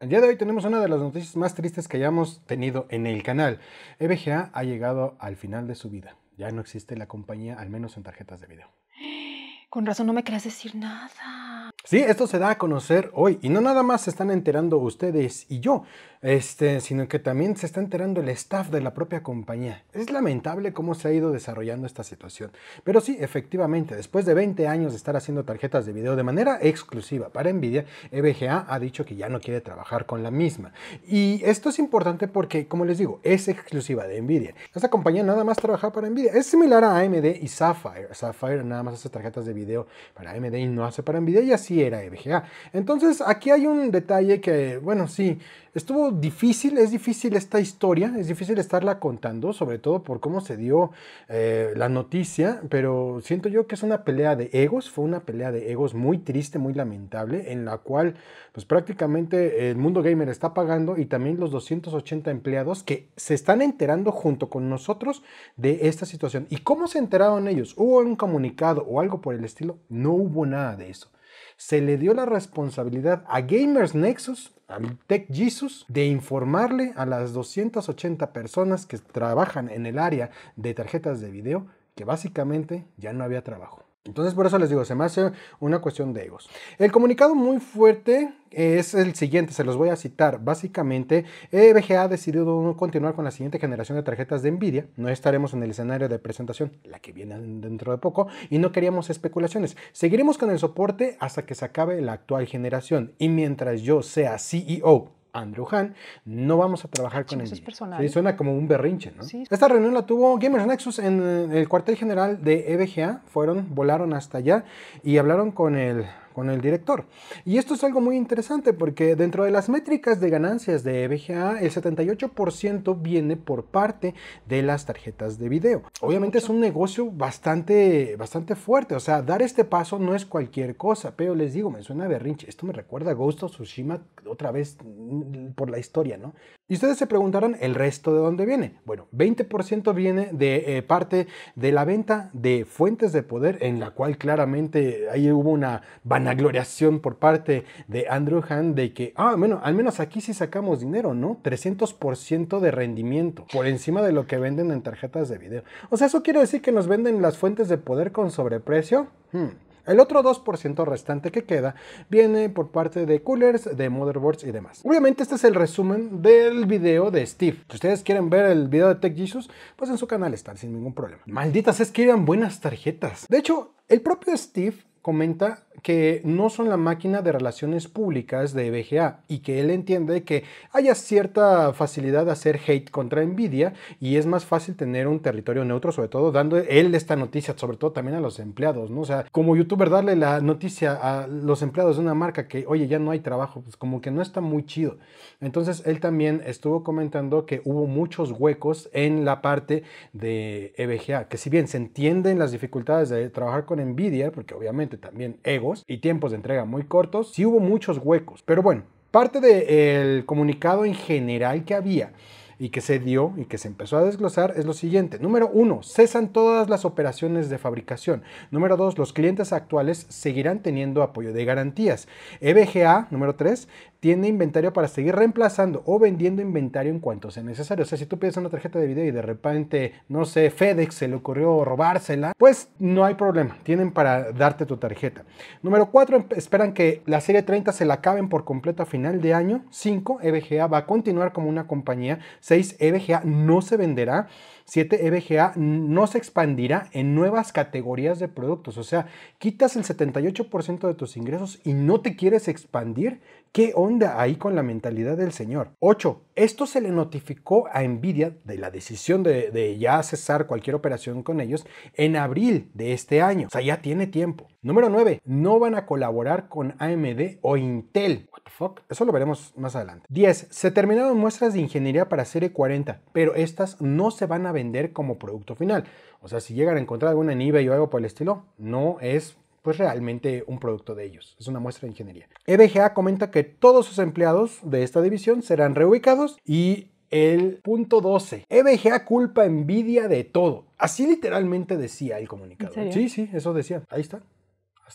El día de hoy tenemos una de las noticias más tristes que hayamos tenido en el canal. EBGA ha llegado al final de su vida. Ya no existe la compañía, al menos en tarjetas de video. Con razón no me querías decir nada. Sí, esto se da a conocer hoy y no nada más se están enterando ustedes y yo. Este, sino que también se está enterando el staff de la propia compañía. Es lamentable cómo se ha ido desarrollando esta situación. Pero sí, efectivamente, después de 20 años de estar haciendo tarjetas de video de manera exclusiva para Nvidia, EVGA ha dicho que ya no quiere trabajar con la misma. Y esto es importante porque, como les digo, es exclusiva de Nvidia. Esta compañía nada más trabaja para Nvidia. Es similar a AMD y Sapphire. Sapphire nada más hace tarjetas de video para AMD y no hace para Nvidia y así era EVGA. Entonces, aquí hay un detalle que, bueno, sí, estuvo difícil, es difícil esta historia, es difícil estarla contando, sobre todo por cómo se dio eh, la noticia, pero siento yo que es una pelea de egos, fue una pelea de egos muy triste, muy lamentable, en la cual pues prácticamente el mundo gamer está pagando y también los 280 empleados que se están enterando junto con nosotros de esta situación. ¿Y cómo se enteraron ellos? ¿Hubo un comunicado o algo por el estilo? No hubo nada de eso se le dio la responsabilidad a Gamers Nexus, al Tech Jesus, de informarle a las 280 personas que trabajan en el área de tarjetas de video que básicamente ya no había trabajo. Entonces por eso les digo, se me hace una cuestión de egos. El comunicado muy fuerte es el siguiente, se los voy a citar. Básicamente, e BGA ha decidido continuar con la siguiente generación de tarjetas de Nvidia. No estaremos en el escenario de presentación, la que viene dentro de poco, y no queríamos especulaciones. Seguiremos con el soporte hasta que se acabe la actual generación. Y mientras yo sea CEO Andrew Han no vamos a trabajar con Eso Se suena como un berrinche, ¿no? Esta reunión la tuvo Gamers Nexus en eh, el cuartel general de EBGA. fueron, volaron hasta allá y hablaron con el con el director. Y esto es algo muy interesante porque dentro de las métricas de ganancias de EBGA, el 78% viene por parte de las tarjetas de video. Obviamente es un negocio bastante, bastante fuerte, o sea, dar este paso no es cualquier cosa, pero les digo, me suena berrinche, esto me recuerda a Ghost of Tsushima otra vez mm, por la historia, ¿no? Y ustedes se preguntarán, ¿el resto de dónde viene? Bueno, 20% viene de eh, parte de la venta de fuentes de poder, en la cual claramente ahí hubo una vanagloriación por parte de Andrew Han de que, ah, bueno, al menos aquí sí sacamos dinero, ¿no? 300% de rendimiento, por encima de lo que venden en tarjetas de video. O sea, ¿eso quiere decir que nos venden las fuentes de poder con sobreprecio? Hmm. El otro 2% restante que queda viene por parte de coolers, de motherboards y demás. Obviamente este es el resumen del video de Steve. Si ustedes quieren ver el video de Tech Jesus, pues en su canal están sin ningún problema. Malditas es que eran buenas tarjetas. De hecho, el propio Steve comenta que no son la máquina de relaciones públicas de BGA y que él entiende que haya cierta facilidad de hacer hate contra Nvidia y es más fácil tener un territorio neutro, sobre todo dando él esta noticia, sobre todo también a los empleados, ¿no? O sea, como youtuber darle la noticia a los empleados de una marca que, oye, ya no hay trabajo, pues como que no está muy chido. Entonces, él también estuvo comentando que hubo muchos huecos en la parte de EBGA, que si bien se entienden las dificultades de trabajar con Nvidia, porque obviamente también egos y tiempos de entrega muy cortos, sí hubo muchos huecos. Pero bueno, parte del comunicado en general que había y que se dio y que se empezó a desglosar es lo siguiente. Número uno, cesan todas las operaciones de fabricación. Número dos, los clientes actuales seguirán teniendo apoyo de garantías. EBGA, número tres, tiene inventario para seguir reemplazando o vendiendo inventario en cuanto sea necesario. O sea, si tú pides una tarjeta de video y de repente, no sé, FedEx se le ocurrió robársela, pues no hay problema, tienen para darte tu tarjeta. Número 4, esperan que la serie 30 se la acaben por completo a final de año. 5, EBGA va a continuar como una compañía 6 EVGA no se venderá 7 EBGA no se expandirá en nuevas categorías de productos. O sea, quitas el 78% de tus ingresos y no te quieres expandir. ¿Qué onda ahí con la mentalidad del señor? 8. Esto se le notificó a Nvidia de la decisión de, ya cesar cualquier operación con ellos en abril de este año. O sea, ya tiene tiempo. Número 9. No van a colaborar con AMD o Intel. What the fuck? Eso lo veremos más adelante. 10. Se terminaron muestras de ingeniería para serie 40, pero estas no se van a vender como producto final. O sea, si llegan a encontrar alguna en o algo por el estilo, no es pues realmente un producto de ellos. Es una muestra de ingeniería. EBGA comenta que todos sus empleados de esta división serán reubicados y el punto 12. EBGA culpa envidia de todo. Así literalmente decía el comunicado. Sí, sí, eso decía. Ahí está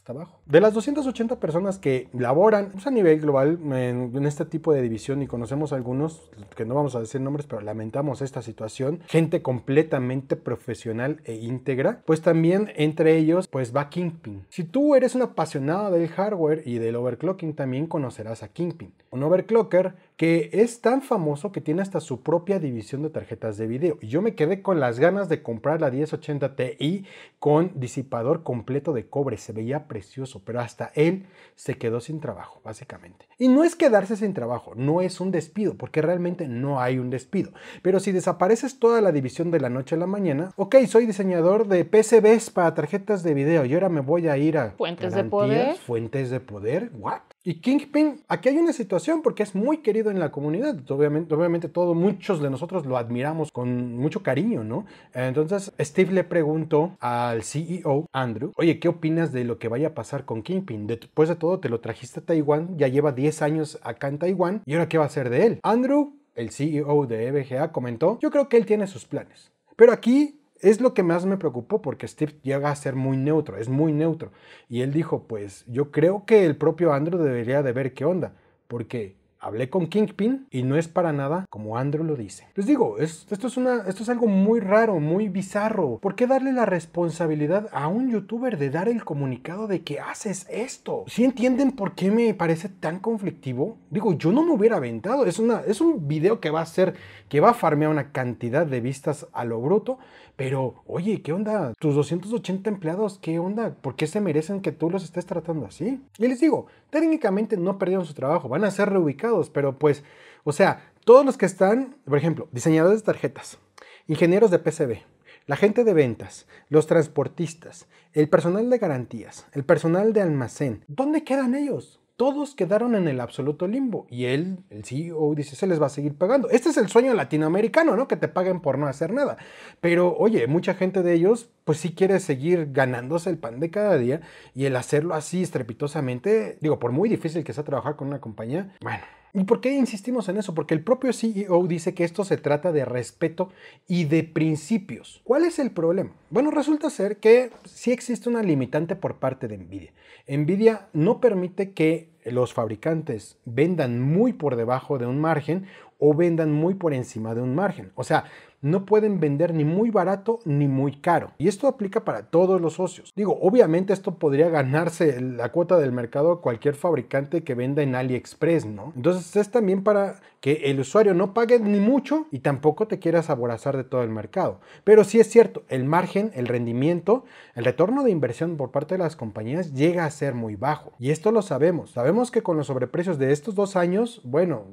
abajo. De las 280 personas que laboran pues, a nivel global en, este tipo de división y conocemos algunos, que no vamos a decir nombres, pero lamentamos esta situación, gente completamente profesional e íntegra, pues también entre ellos pues va Kingpin. Si tú eres un apasionado del hardware y del overclocking, también conocerás a Kingpin. Un overclocker que es tan famoso que tiene hasta su propia división de tarjetas de video. Y yo me quedé con las ganas de comprar la 1080 Ti con disipador completo de cobre. Se veía precioso, pero hasta él se quedó sin trabajo, básicamente. Y no es quedarse sin trabajo, no es un despido, porque realmente no hay un despido. Pero si desapareces toda la división de la noche a la mañana, ok, soy diseñador de PCBs para tarjetas de video y ahora me voy a ir a... Fuentes de poder. Fuentes de poder, ¿what? Y Kingpin, aquí hay una situación porque es muy querido en la comunidad. Obviamente, obviamente todos, muchos de nosotros lo admiramos con mucho cariño, ¿no? Entonces, Steve le preguntó al CEO, Andrew, oye, ¿qué opinas de lo que vaya a pasar con Kingpin? Después de todo, te lo trajiste a Taiwán, ya lleva 10 años acá en Taiwán, ¿y ahora qué va a hacer de él? Andrew, el CEO de EBGA, comentó, yo creo que él tiene sus planes. Pero aquí es lo que más me preocupó porque Steve llega a ser muy neutro, es muy neutro. Y él dijo, pues yo creo que el propio Andrew debería de ver qué onda, porque hablé con Kingpin y no es para nada como Andrew lo dice. Les digo, esto, es algo muy raro, muy bizarro. ¿Por qué darle la responsabilidad a un youtuber de dar el comunicado de que haces esto? Si entienden por qué me parece tan conflictivo? Digo, yo no me hubiera aventado. Es, es un video que va a ser, que va a farmear una cantidad de vistas a lo bruto, pero, oye, ¿qué onda? Tus 280 empleados, ¿qué onda? ¿Por qué se merecen que tú los estés tratando así? Y les digo, técnicamente no perdieron su trabajo, van a ser reubicados, pero pues, o sea, todos los que están, por ejemplo, diseñadores de tarjetas, ingenieros de PCB, la gente de ventas, los transportistas, el personal de garantías, el personal de almacén, ¿dónde quedan ellos? todos quedaron en el absoluto limbo. Y él, el CEO, dice, se les va a seguir pagando. Este es el sueño latinoamericano, ¿no? Que te paguen por no hacer nada. Pero, oye, mucha gente de ellos, pues sí quiere seguir ganándose el pan de cada día. Y el hacerlo así estrepitosamente, digo, por muy difícil que sea trabajar con una compañía, bueno, ¿Y por qué insistimos en eso? Porque el propio CEO dice que esto se trata de respeto y de principios. ¿Cuál es el problema? Bueno, resulta ser que sí existe una limitante por parte de Nvidia. Nvidia no permite que los fabricantes vendan muy por debajo de un margen o vendan muy por encima de un margen. O sea, no pueden vender ni muy barato ni muy caro. Y esto aplica para todos los socios. Digo, obviamente esto podría ganarse la cuota del mercado a cualquier fabricante que venda en AliExpress, ¿no? Entonces es también para que el usuario no pague ni mucho y tampoco te quieras aborazar de todo el mercado. Pero sí es cierto, el margen, el rendimiento, el retorno de inversión por parte de las compañías llega a ser muy bajo. Y esto lo sabemos. Sabemos que con los sobreprecios de estos dos años, bueno,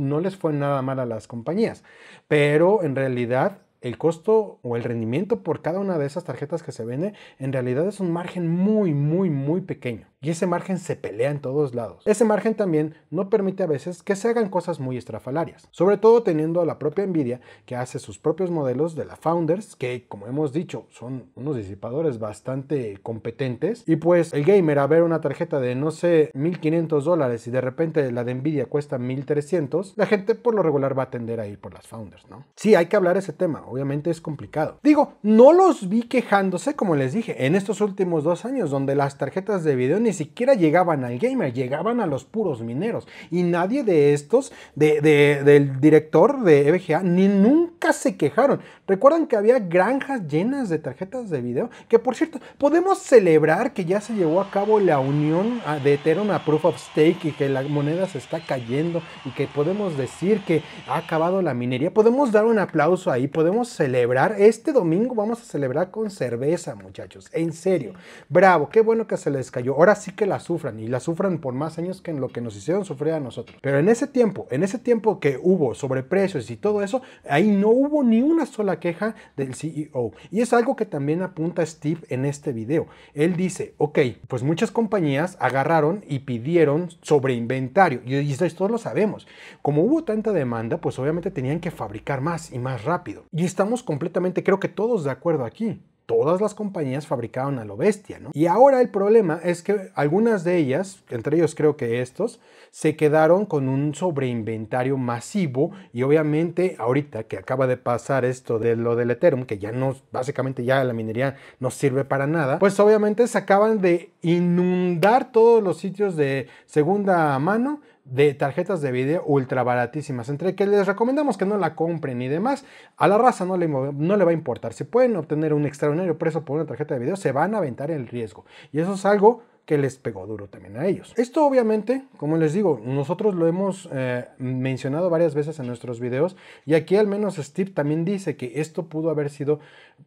no les fue nada mal a las compañías, pero en realidad el costo o el rendimiento por cada una de esas tarjetas que se vende en realidad es un margen muy, muy, muy pequeño. Y ese margen se pelea en todos lados. Ese margen también no permite a veces que se hagan cosas muy estrafalarias. Sobre todo teniendo a la propia Nvidia que hace sus propios modelos de la Founders, que como hemos dicho son unos disipadores bastante competentes. Y pues el gamer a ver una tarjeta de no sé 1500 dólares y de repente la de Nvidia cuesta 1300, la gente por lo regular va a tender a ir por las Founders, ¿no? Sí, hay que hablar ese tema obviamente es complicado. Digo, no los vi quejándose, como les dije, en estos últimos dos años, donde las tarjetas de video ni siquiera llegaban al gamer, llegaban a los puros mineros. Y nadie de estos, de, del director de EVGA, ni nunca se quejaron. Recuerdan que había granjas llenas de tarjetas de video, que por cierto, podemos celebrar que ya se llevó a cabo la unión ah, de Ethereum a Proof of Stake y que la moneda se está cayendo y que podemos decir que ha acabado la minería. Podemos dar un aplauso ahí, podemos celebrar. Este domingo vamos a celebrar con cerveza, muchachos. En serio. Bravo, qué bueno que se les cayó. Ahora sí que la sufran y la sufran por más años que en lo que nos hicieron sufrir a nosotros. Pero en ese tiempo, en ese tiempo que hubo sobreprecios y todo eso, ahí no hubo ni una sola queja del CEO. Y es algo que también apunta Steve en este video. Él dice, ok, pues muchas compañías agarraron y pidieron sobreinventario Y esto, todos lo sabemos. Como hubo tanta demanda, pues obviamente tenían que fabricar más y más rápido. Y estamos completamente, creo que todos de acuerdo aquí. Todas las compañías fabricaron a lo bestia, ¿no? Y ahora el problema es que algunas de ellas, entre ellos creo que estos, se quedaron con un sobreinventario masivo y obviamente ahorita que acaba de pasar esto de lo del Ethereum, que ya no, básicamente ya la minería no sirve para nada, pues obviamente se acaban de inundar todos los sitios de segunda mano de tarjetas de video ultra baratísimas, entre que les recomendamos que no la compren y demás, a la raza no le, no le va a importar. Si pueden obtener un extraordinario precio por una tarjeta de video, se van a aventar el riesgo. Y eso es algo que les pegó duro también a ellos. Esto obviamente, como les digo, nosotros lo hemos eh, mencionado varias veces en nuestros videos y aquí al menos Steve también dice que esto pudo haber sido,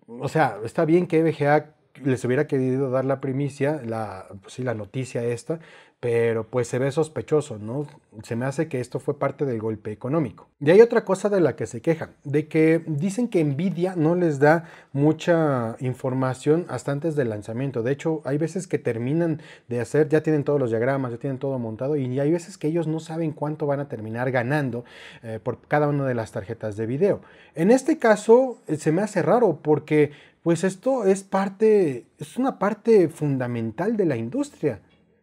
o sea, está bien que e BGA les hubiera querido dar la primicia, la, pues la noticia esta, pero pues se ve sospechoso, ¿no? Se me hace que esto fue parte del golpe económico. Y hay otra cosa de la que se quejan, de que dicen que Nvidia no les da mucha información hasta antes del lanzamiento. De hecho, hay veces que terminan de hacer, ya tienen todos los diagramas, ya tienen todo montado y hay veces que ellos no saben cuánto van a terminar ganando eh, por cada una de las tarjetas de video. En este caso, eh, se me hace raro porque pues esto es parte, es una parte fundamental de la industria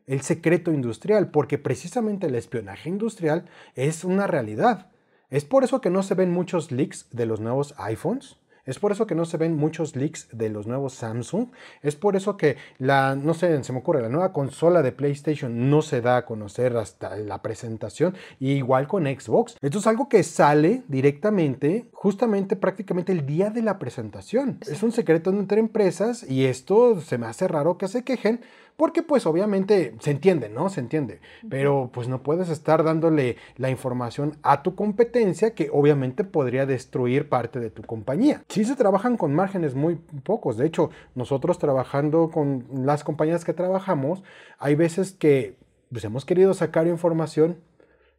el secreto industrial, porque precisamente el espionaje industrial es una realidad. Es por eso que no se ven muchos leaks de los nuevos iPhones, es por eso que no se ven muchos leaks de los nuevos Samsung. Es por eso que la, no sé, se me ocurre, la nueva consola de PlayStation no se da a conocer hasta la presentación. igual con Xbox. Esto es algo que sale directamente, justamente prácticamente el día de la presentación. Es un secreto entre empresas y esto se me hace raro que se quejen porque pues obviamente se entiende, ¿no? Se entiende, pero pues no puedes estar dándole la información a tu competencia que obviamente podría destruir parte de tu compañía. Sí se trabajan con márgenes muy pocos, de hecho, nosotros trabajando con las compañías que trabajamos, hay veces que pues hemos querido sacar información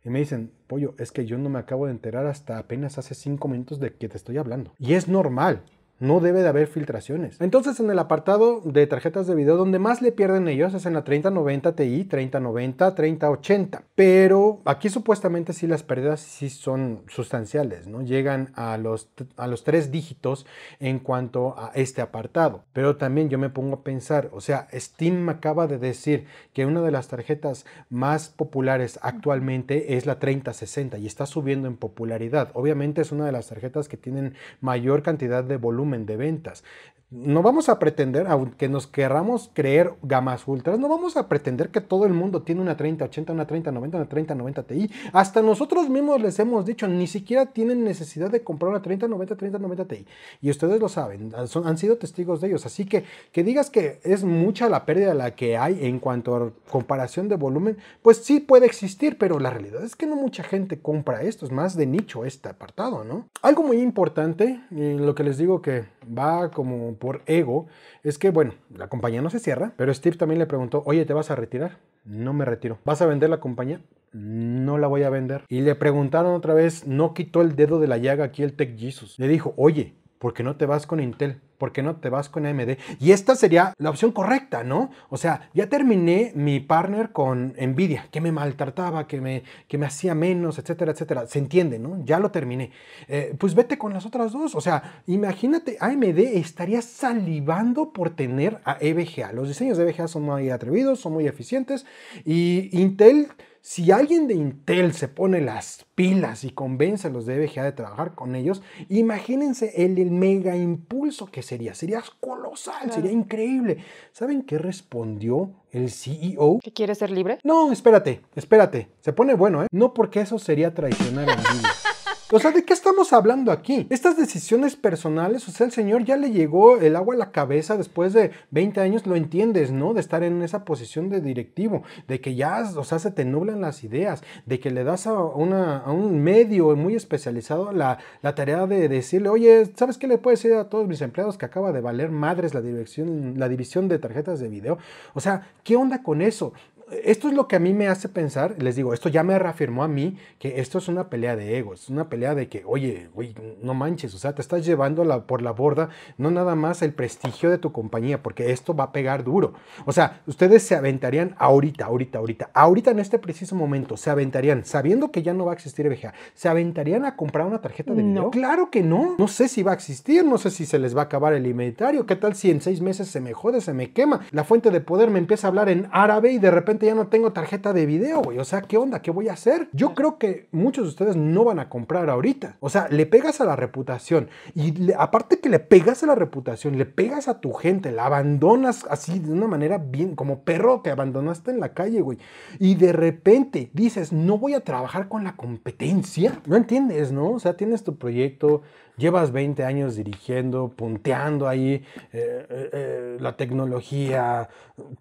y me dicen, pollo, es que yo no me acabo de enterar hasta apenas hace cinco minutos de que te estoy hablando. Y es normal, no debe de haber filtraciones. Entonces en el apartado de tarjetas de video donde más le pierden ellos es en la 3090 Ti, 3090, 3080. Pero aquí supuestamente sí las pérdidas sí son sustanciales, ¿no? Llegan a los, a los tres dígitos en cuanto a este apartado. Pero también yo me pongo a pensar, o sea, Steam acaba de decir que una de las tarjetas más populares actualmente es la 3060 y está subiendo en popularidad. Obviamente es una de las tarjetas que tienen mayor cantidad de volumen de ventas no vamos a pretender, aunque nos querramos creer gamas ultras, no vamos a pretender que todo el mundo tiene una 3080, una 3090, una 3090 Ti. Hasta nosotros mismos les hemos dicho, ni siquiera tienen necesidad de comprar una 3090, 3090 Ti. Y ustedes lo saben, han sido testigos de ellos. Así que que digas que es mucha la pérdida la que hay en cuanto a comparación de volumen, pues sí puede existir, pero la realidad es que no mucha gente compra esto, es más de nicho este apartado, ¿no? Algo muy importante, eh, lo que les digo que va como por ego, es que, bueno, la compañía no se cierra, pero Steve también le preguntó, oye, ¿te vas a retirar? No me retiro. ¿Vas a vender la compañía? no la voy a vender. Y le preguntaron otra vez, no quitó el dedo de la llaga aquí el Tech Jesus. Le dijo, oye, ¿por qué no te vas con Intel? ¿por qué no te vas con AMD? Y esta sería la opción correcta, ¿no? O sea, ya terminé mi partner con Nvidia, que me maltrataba, que me, que me hacía menos, etcétera, etcétera. Se entiende, ¿no? Ya lo terminé. Eh, pues vete con las otras dos. O sea, imagínate, AMD estaría salivando por tener a EVGA. Los diseños de EVGA son muy atrevidos, son muy eficientes y Intel si alguien de Intel se pone las pilas y convence a los de BGA de trabajar con ellos, imagínense el, mega impulso que sería. Sería colosal, sería increíble. ¿Saben qué respondió el CEO? ¿Que quiere ser libre? No, espérate, espérate. Se pone bueno, ¿eh? No porque eso sería traicionar a Nvidia. O sea, ¿de qué estamos hablando aquí? Estas decisiones personales, o sea, el señor ya le llegó el agua a la cabeza después de 20 años, lo entiendes, ¿no? De estar en esa posición de directivo, de que ya, o sea, se te nublan las ideas, de que le das a, una, un medio muy especializado la, tarea de decirle, oye, ¿sabes qué le puedes decir a todos mis empleados que acaba de valer madres la, dirección, la división de tarjetas de video? O sea, ¿qué onda con eso? esto es lo que a mí me hace pensar, les digo, esto ya me reafirmó a mí que esto es una pelea de egos, es una pelea de que, oye, güey, no manches, o sea, te estás llevando la, por la borda no nada más el prestigio de tu compañía, porque esto va a pegar duro. O sea, ustedes se aventarían ahorita, ahorita, ahorita, ahorita en este preciso momento, se aventarían, sabiendo que ya no va a existir EBGA, se aventarían a comprar una tarjeta de video. No. Claro que no, no sé si va a existir, no sé si se les va a acabar el inventario, qué tal si en seis meses se me jode, se me quema, la fuente de poder me empieza a hablar en árabe y de repente ya no tengo tarjeta de video, güey. O sea, ¿qué onda? ¿Qué voy a hacer? Yo creo que muchos de ustedes no van a comprar ahorita. O sea, le pegas a la reputación. Y aparte que le pegas a la reputación, le pegas a tu gente, la abandonas así de una manera bien, como perro que abandonaste en la calle, güey. Y de repente dices, no voy a trabajar con la competencia. No entiendes, ¿no? O sea, tienes tu proyecto, llevas 20 años dirigiendo, punteando ahí eh, eh, eh, la tecnología,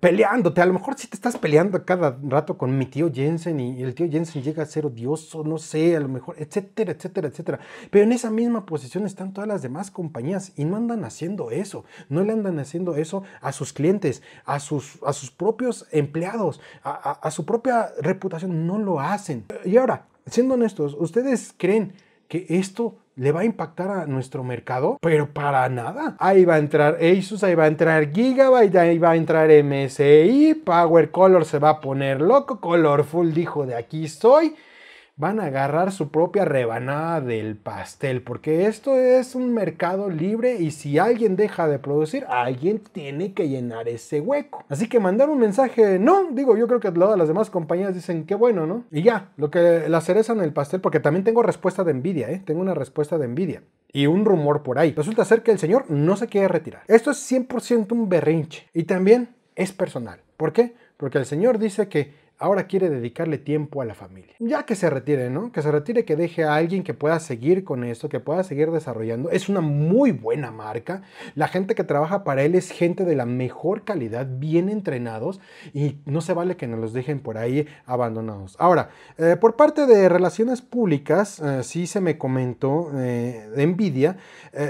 peleándote. A lo mejor si sí te estás peleando cada rato con mi tío Jensen y el tío Jensen llega a ser odioso, no sé, a lo mejor, etcétera, etcétera, etcétera. Pero en esa misma posición están todas las demás compañías y no andan haciendo eso. No le andan haciendo eso a sus clientes, a sus, a sus propios empleados, a su propia reputación. No lo hacen. Y ahora, siendo honestos, ¿ustedes creen que esto le va a impactar a nuestro mercado, pero para nada. Ahí va a entrar Asus, ahí va a entrar Gigabyte, ahí va a entrar MSI, Power Color se va a poner loco, Colorful dijo de aquí soy van a agarrar su propia rebanada del pastel, porque esto es un mercado libre y si alguien deja de producir, alguien tiene que llenar ese hueco. Así que mandar un mensaje, no, digo, yo creo que todas las demás compañías dicen qué bueno, ¿no? Y ya, lo que la cereza en el pastel, porque también tengo respuesta de envidia, ¿eh? Tengo una respuesta de envidia. Y un rumor por ahí. Resulta ser que el señor no se quiere retirar. Esto es 100% un berrinche. Y también es personal. ¿Por qué? Porque el señor dice que ahora quiere dedicarle tiempo a la familia. Ya que se retire, ¿no? Que se retire, que deje a alguien que pueda seguir con esto, que pueda seguir desarrollando. Es una muy buena marca. La gente que trabaja para él es gente de la mejor calidad, bien entrenados y no se vale que nos los dejen por ahí abandonados. Ahora, eh, por parte de relaciones públicas, si eh, sí se me comentó eh, de envidia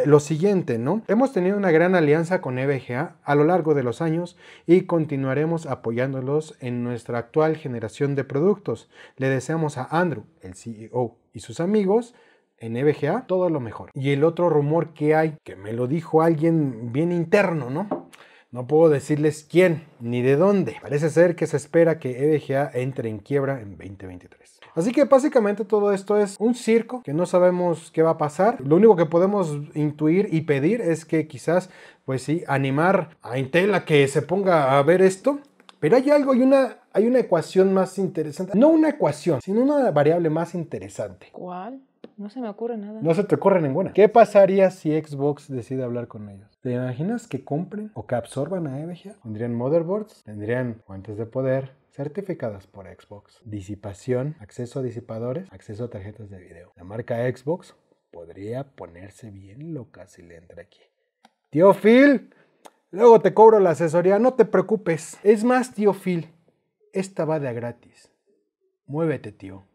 lo siguiente, ¿no? Hemos tenido una gran alianza con EBGA a lo largo de los años y continuaremos apoyándolos en nuestra actual generación de productos. Le deseamos a Andrew, el CEO, y sus amigos en EBGA todo lo mejor. Y el otro rumor que hay, que me lo dijo alguien bien interno, ¿no? No puedo decirles quién ni de dónde. Parece ser que se espera que EBGA entre en quiebra en 2023. Así que básicamente todo esto es un circo que no sabemos qué va a pasar. Lo único que podemos intuir y pedir es que quizás, pues sí, animar a Intel a que se ponga a ver esto pero hay algo, hay una, hay una ecuación más interesante. No una ecuación, sino una variable más interesante. ¿Cuál? No se me ocurre nada. No se te ocurre ninguna. ¿Qué pasaría si Xbox decide hablar con ellos? ¿Te imaginas que compren o que absorban a EVGA? ¿Tendrían motherboards? ¿Tendrían fuentes de poder? certificadas por Xbox. Disipación, acceso a disipadores, acceso a tarjetas de video. La marca Xbox podría ponerse bien loca si le entra aquí. Tío Phil, Luego te cobro la asesoría, no te preocupes. Es más, tío Phil, esta va de gratis. Muévete, tío.